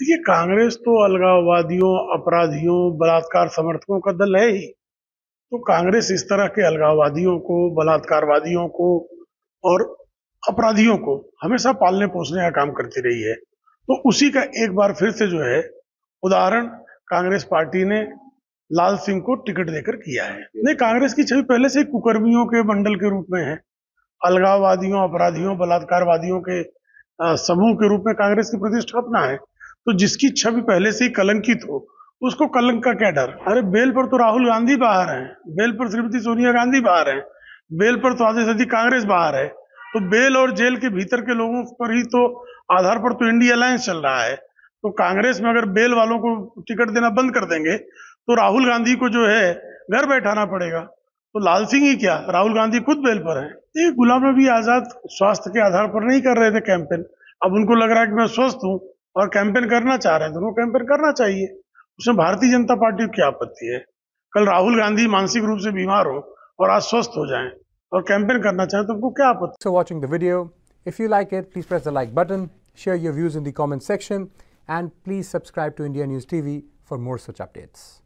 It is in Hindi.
देखिए कांग्रेस तो अलगाववादियों अपराधियों बलात्कार समर्थकों का दल है ही तो कांग्रेस इस तरह के अलगाववादियों को बलात्कारवादियों को और अपराधियों को हमेशा पालने पोसने का काम करती रही है तो उसी का एक बार फिर से जो है उदाहरण कांग्रेस पार्टी ने लाल सिंह को टिकट देकर किया है नहीं कांग्रेस की छवि पहले से कुकर्मियों के मंडल के रूप में है अलगाववादियों अपराधियों बलात्कारवादियों के समूह के रूप में कांग्रेस की प्रतिष्ठापना है तो जिसकी छवि पहले से ही कलंकित हो उसको कलंक का क्या डर अरे बेल पर तो राहुल गांधी बाहर हैं बेल पर श्रीमती सोनिया गांधी बाहर हैं बेल पर तो आधे सदी कांग्रेस बाहर है तो बेल और जेल के भीतर के लोगों पर ही तो आधार पर तो इंडिया अलायंस चल रहा है तो कांग्रेस में अगर बेल वालों को टिकट देना बंद कर देंगे तो राहुल गांधी को जो है घर बैठाना पड़ेगा तो लाल सिंह ही क्या राहुल गांधी खुद बेल पर है ये गुलाम नबी आजाद स्वास्थ्य के आधार पर नहीं कर रहे थे कैंपेन अब उनको लग रहा है कि मैं स्वस्थ हूँ और कैंपेन करना चाह रहे हैं दोनों कैंपेन करना चाहिए उसमें भारतीय जनता पार्टी की आपत्ति है कल राहुल गांधी मानसिक रूप से बीमार हो और आज स्वस्थ हो जाए और कैंपेन करना चाहें तो उनको क्या आपत्ति so watching the video if you like it please press the like button share your views in the comment section and please subscribe to India News TV for more such updates